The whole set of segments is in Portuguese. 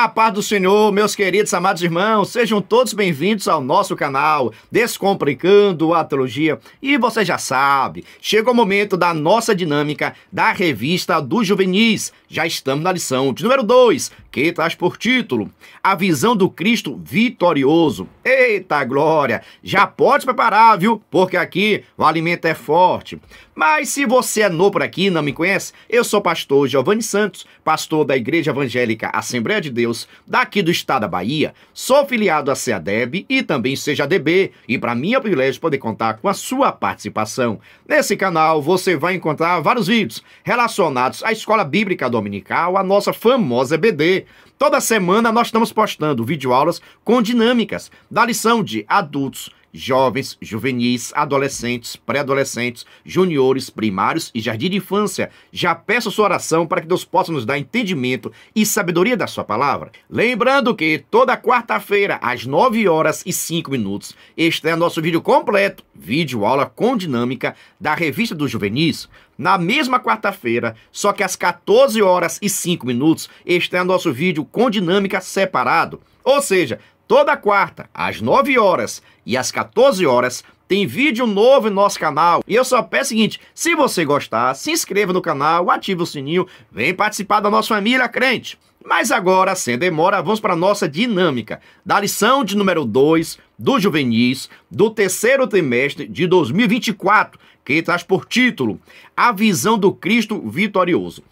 A paz do Senhor, meus queridos amados irmãos, sejam todos bem-vindos ao nosso canal Descomplicando a Teologia. E você já sabe, chega o momento da nossa dinâmica da revista dos Juvenis. Já estamos na lição de número 2, que traz por título A Visão do Cristo Vitorioso. Eita glória! Já pode preparar, viu? Porque aqui o alimento é forte. Mas se você é novo por aqui não me conhece, eu sou pastor Giovanni Santos, pastor da Igreja Evangélica Assembleia de Deus, daqui do estado da Bahia. Sou filiado à CEADEB e também DB e para mim é um privilégio poder contar com a sua participação. Nesse canal você vai encontrar vários vídeos relacionados à Escola Bíblica Dominical, a nossa famosa EBD. Toda semana nós estamos postando videoaulas com dinâmicas da lição de adultos, jovens, juvenis, adolescentes, pré-adolescentes, juniores, primários e jardim de infância. Já peço sua oração para que Deus possa nos dar entendimento e sabedoria da sua palavra. Lembrando que toda quarta-feira, às 9 horas e 5 minutos, este é nosso vídeo completo, vídeo aula com dinâmica da Revista dos Juvenis. Na mesma quarta-feira, só que às 14 horas e 5 minutos, este é nosso vídeo com dinâmica separado. Ou seja, toda quarta, às 9 horas e às 14 horas, tem vídeo novo em nosso canal. E eu só peço o seguinte, se você gostar, se inscreva no canal, ative o sininho, vem participar da nossa família crente. Mas agora, sem demora, vamos para a nossa dinâmica da lição de número 2 do Juvenis do terceiro trimestre de 2024, que traz por título A Visão do Cristo Vitorioso.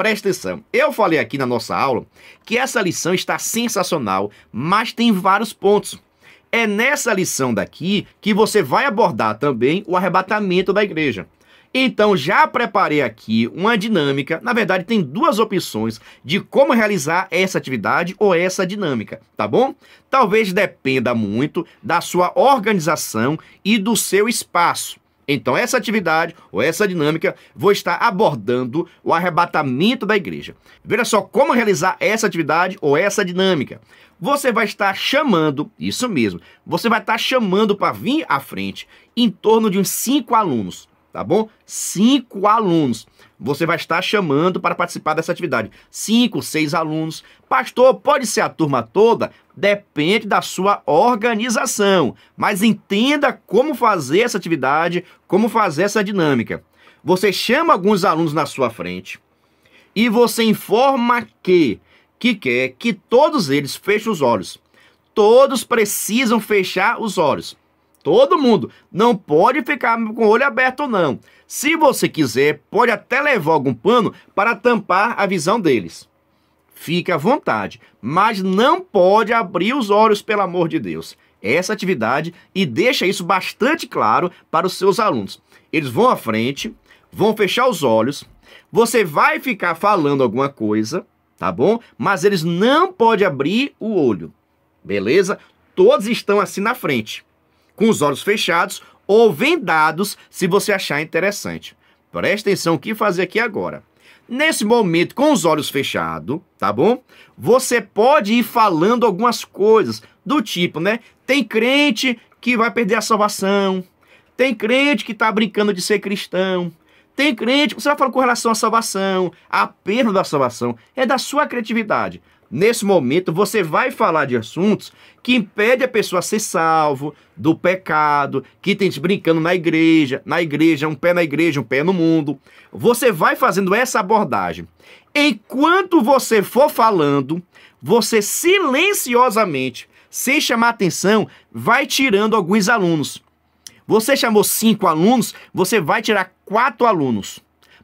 Presta atenção. Eu falei aqui na nossa aula que essa lição está sensacional, mas tem vários pontos. É nessa lição daqui que você vai abordar também o arrebatamento da igreja. Então, já preparei aqui uma dinâmica. Na verdade, tem duas opções de como realizar essa atividade ou essa dinâmica, tá bom? Talvez dependa muito da sua organização e do seu espaço. Então, essa atividade ou essa dinâmica vou estar abordando o arrebatamento da igreja. Veja só como realizar essa atividade ou essa dinâmica. Você vai estar chamando, isso mesmo, você vai estar chamando para vir à frente em torno de uns cinco alunos tá bom? Cinco alunos. Você vai estar chamando para participar dessa atividade. Cinco, seis alunos. Pastor, pode ser a turma toda? depende da sua organização. Mas entenda como fazer essa atividade, como fazer essa dinâmica. Você chama alguns alunos na sua frente e você informa que, que quer que todos eles fechem os olhos. Todos precisam fechar os olhos. Todo mundo. Não pode ficar com o olho aberto, não. Se você quiser, pode até levar algum pano para tampar a visão deles fique à vontade, mas não pode abrir os olhos, pelo amor de Deus. Essa atividade e deixa isso bastante claro para os seus alunos. Eles vão à frente, vão fechar os olhos, você vai ficar falando alguma coisa, tá bom? Mas eles não podem abrir o olho, beleza? Todos estão assim na frente, com os olhos fechados ou vendados, se você achar interessante. Presta atenção o que fazer aqui agora. Nesse momento, com os olhos fechados, tá bom? Você pode ir falando algumas coisas do tipo, né? Tem crente que vai perder a salvação. Tem crente que tá brincando de ser cristão. Tem crente, você vai falar com relação à salvação, a perda da salvação. É da sua criatividade nesse momento você vai falar de assuntos que impede a pessoa ser salvo do pecado, que tem gente brincando na igreja, na igreja, um pé na igreja, um pé no mundo. Você vai fazendo essa abordagem. Enquanto você for falando, você silenciosamente, sem chamar atenção, vai tirando alguns alunos. Você chamou cinco alunos, você vai tirar quatro alunos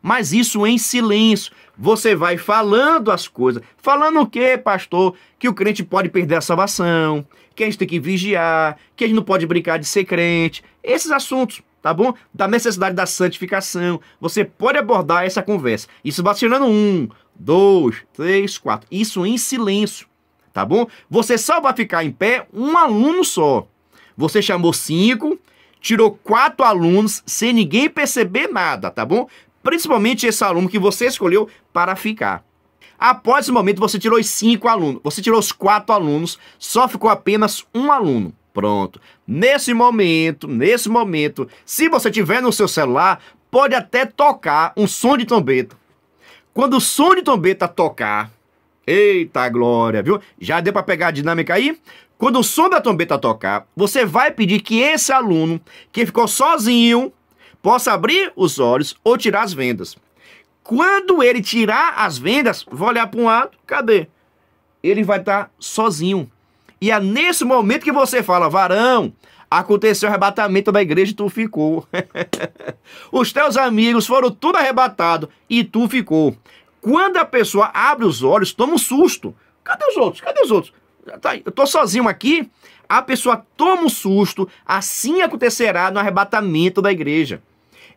mas isso em silêncio. Você vai falando as coisas. Falando o quê, pastor? Que o crente pode perder a salvação, que a gente tem que vigiar, que a gente não pode brincar de ser crente. Esses assuntos, tá bom? Da necessidade da santificação. Você pode abordar essa conversa. Isso vacinando um, dois, três, quatro. Isso em silêncio, tá bom? Você só vai ficar em pé um aluno só. Você chamou cinco, tirou quatro alunos sem ninguém perceber nada, tá bom? principalmente esse aluno que você escolheu para ficar. Após esse momento, você tirou os cinco alunos, você tirou os quatro alunos, só ficou apenas um aluno. Pronto. Nesse momento, nesse momento, se você tiver no seu celular, pode até tocar um som de trombeta. Quando o som de trombeta tocar, eita glória, viu? Já deu para pegar a dinâmica aí? Quando o som da trombeta tocar, você vai pedir que esse aluno que ficou sozinho possa abrir os olhos ou tirar as vendas. Quando ele tirar as vendas, vou olhar para um lado, cadê? Ele vai estar tá sozinho. E é nesse momento que você fala, varão, aconteceu o arrebatamento da igreja e tu ficou. os teus amigos foram tudo arrebatado e tu ficou. Quando a pessoa abre os olhos, toma um susto. Cadê os outros? Cadê os outros? Tá eu tô sozinho aqui. A pessoa toma um susto. Assim acontecerá no arrebatamento da igreja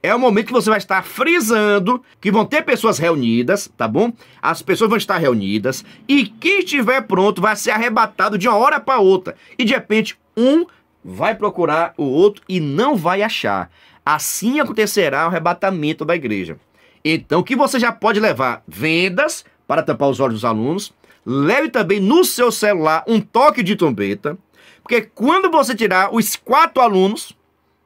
é o momento que você vai estar frisando que vão ter pessoas reunidas, tá bom? As pessoas vão estar reunidas e quem estiver pronto vai ser arrebatado de uma hora para outra. E de repente, um vai procurar o outro e não vai achar. Assim acontecerá o arrebatamento da igreja. Então, o que você já pode levar vendas para tampar os olhos dos alunos, leve também no seu celular um toque de trombeta, porque quando você tirar os quatro alunos,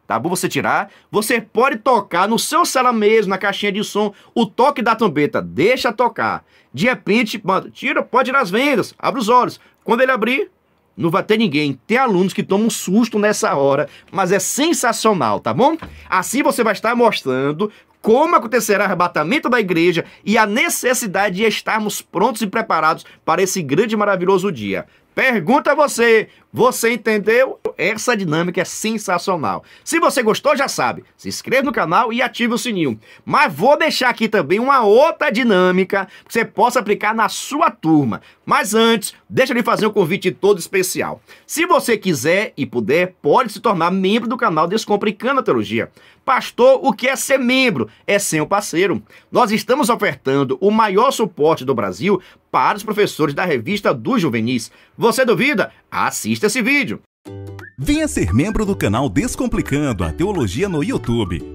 Tá bom você tirar? Você pode tocar no seu celular mesmo, na caixinha de som, o toque da trombeta. Deixa tocar. De repente, tira, pode tirar as vendas, abre os olhos. Quando ele abrir, não vai ter ninguém. Tem alunos que tomam um susto nessa hora, mas é sensacional, tá bom? Assim você vai estar mostrando como acontecerá o arrebatamento da igreja e a necessidade de estarmos prontos e preparados para esse grande e maravilhoso dia. Pergunta a você, você entendeu? Essa dinâmica é sensacional. Se você gostou, já sabe, se inscreva no canal e ative o sininho. Mas vou deixar aqui também uma outra dinâmica que você possa aplicar na sua turma. Mas antes, deixa eu lhe fazer um convite todo especial. Se você quiser e puder, pode se tornar membro do canal Descomplicando a Teologia. Pastor, o que é ser membro? É ser um parceiro. Nós estamos ofertando o maior suporte do Brasil para os professores da revista dos juvenis. Você duvida? Assista assista esse vídeo. Venha ser membro do canal Descomplicando a Teologia no YouTube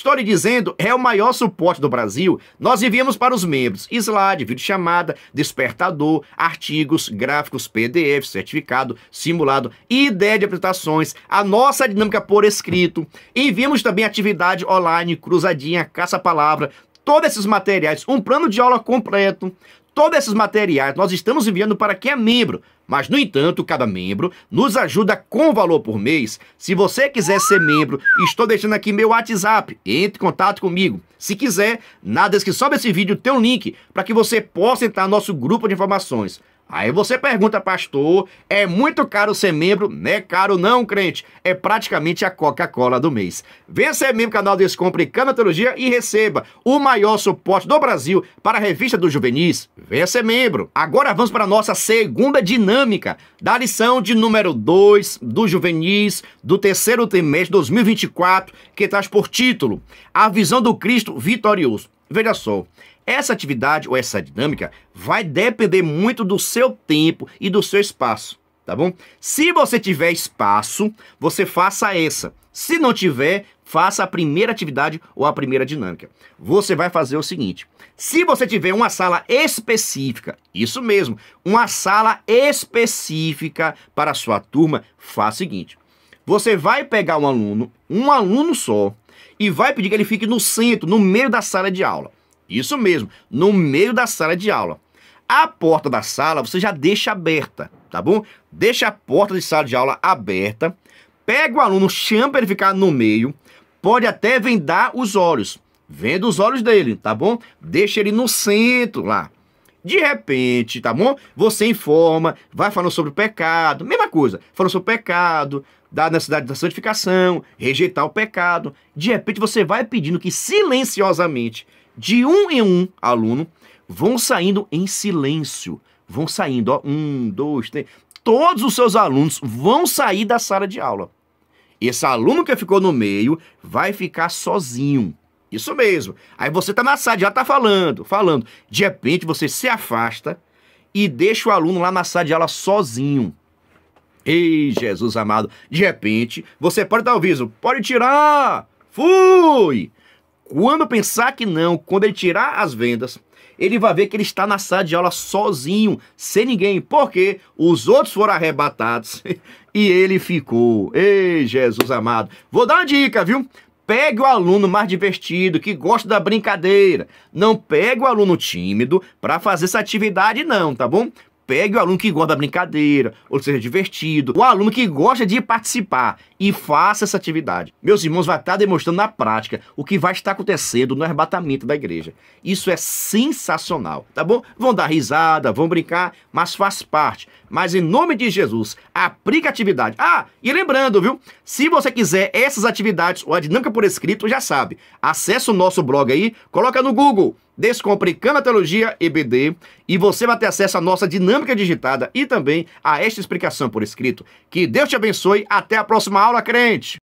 Estou lhe dizendo, é o maior suporte do Brasil. Nós enviamos para os membros slide, vídeo chamada, despertador, artigos, gráficos, PDF, certificado, simulado, ideia de apresentações, a nossa dinâmica por escrito. Enviamos também atividade online, cruzadinha, caça-palavra, todos esses materiais, um plano de aula completo, todos esses materiais nós estamos enviando para quem é membro. Mas, no entanto, cada membro nos ajuda com valor por mês. Se você quiser ser membro, estou deixando aqui meu WhatsApp. Entre em contato comigo. Se quiser, na descrição desse vídeo tem um link para que você possa entrar no nosso grupo de informações. Aí você pergunta, pastor, é muito caro ser membro? Não é caro não, crente. É praticamente a Coca-Cola do mês. Venha ser membro do canal Descompre Canatologia Teologia e receba o maior suporte do Brasil para a revista do juvenis. Venha ser membro. Agora vamos para a nossa segunda dinâmica da lição de número 2 do juvenis do terceiro trimestre de 2024, que traz por título A Visão do Cristo Vitorioso. Veja só, essa atividade ou essa dinâmica vai depender muito do seu tempo e do seu espaço, tá bom? Se você tiver espaço, você faça essa. Se não tiver, faça a primeira atividade ou a primeira dinâmica. Você vai fazer o seguinte: se você tiver uma sala específica, isso mesmo, uma sala específica para a sua turma, faça o seguinte: você vai pegar um aluno, um aluno só, e vai pedir que ele fique no centro, no meio da sala de aula. Isso mesmo, no meio da sala de aula. A porta da sala você já deixa aberta, tá bom? Deixa a porta de sala de aula aberta, pega o aluno, chama para ele ficar no meio, pode até vendar os olhos, venda os olhos dele, tá bom? Deixa ele no centro lá. De repente, tá bom? Você informa, vai falando sobre o pecado, mesma coisa, falando sobre o pecado, da necessidade da santificação, rejeitar o pecado. De repente você vai pedindo que silenciosamente de um em um aluno, vão saindo em silêncio. Vão saindo, ó, um, dois, três. Todos os seus alunos vão sair da sala de aula. Esse aluno que ficou no meio vai ficar sozinho. Isso mesmo. Aí você tá na sala, de aula, tá falando, falando. De repente você se afasta e deixa o aluno lá na sala de aula sozinho. Ei, Jesus amado, de repente você pode dar o aviso, pode tirar, fui! Quando pensar que não, quando ele tirar as vendas, ele vai ver que ele está na sala de aula sozinho, sem ninguém, porque os outros foram arrebatados e ele ficou. Ei, Jesus amado. Vou dar uma dica, viu? Pegue o aluno mais divertido, que gosta da brincadeira. Não pegue o aluno tímido para fazer essa atividade não, tá bom? pegue o aluno que gosta da brincadeira, ou seja, divertido, o aluno que gosta de participar e faça essa atividade. Meus irmãos, vai estar tá demonstrando na prática o que vai estar acontecendo no arrebatamento da igreja. Isso é sensacional, tá bom? Vão dar risada, vão brincar, mas faz parte. Mas em nome de Jesus, aplica a atividade. Ah, e lembrando, viu? Se você quiser essas atividades ou a dinâmica por escrito, já sabe. Acesse o nosso blog aí, coloca no Google Descomplicando a Teologia EBD e você vai ter acesso à nossa dinâmica digitada e também a esta explicação por escrito. Que Deus te abençoe. Até a próxima aula, crente!